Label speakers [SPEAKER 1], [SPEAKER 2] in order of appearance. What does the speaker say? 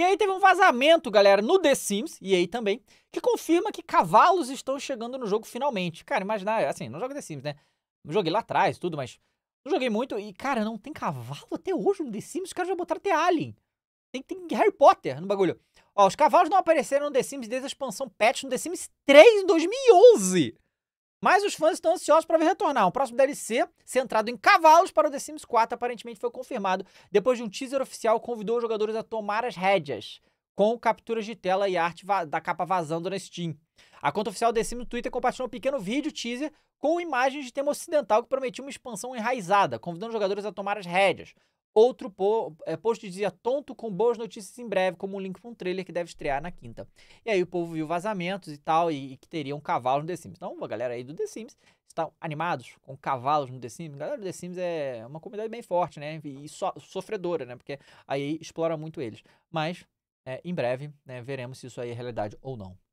[SPEAKER 1] E aí teve um vazamento, galera, no The Sims, e aí também, que confirma que cavalos estão chegando no jogo finalmente. Cara, imagina assim, não jogo The Sims, né? Joguei lá atrás, tudo, mas não joguei muito. E, cara, não tem cavalo até hoje no The Sims. Os caras já botaram até Alien. Tem, tem Harry Potter no bagulho. Ó, os cavalos não apareceram no The Sims desde a expansão patch no The Sims 3 em 2011. Mas os fãs estão ansiosos para ver retornar. Um próximo DLC, centrado em cavalos para o The Sims 4, aparentemente foi confirmado depois de um teaser oficial convidou os jogadores a tomar as rédeas, com capturas de tela e arte da capa vazando na Steam. A conta oficial The Sims no Twitter compartilhou um pequeno vídeo teaser com imagens de tema ocidental que prometia uma expansão enraizada, convidando os jogadores a tomar as rédeas. Outro po é, post dizia tonto com boas notícias em breve, como um link para um trailer que deve estrear na quinta. E aí o povo viu vazamentos e tal, e, e que teriam um cavalos no The Sims. Então a galera aí do The Sims está animados com cavalos no The Sims. A galera do The Sims é uma comunidade bem forte, né? E so sofredora, né? Porque aí explora muito eles. Mas
[SPEAKER 2] é, em breve né, veremos se isso aí é realidade ou não.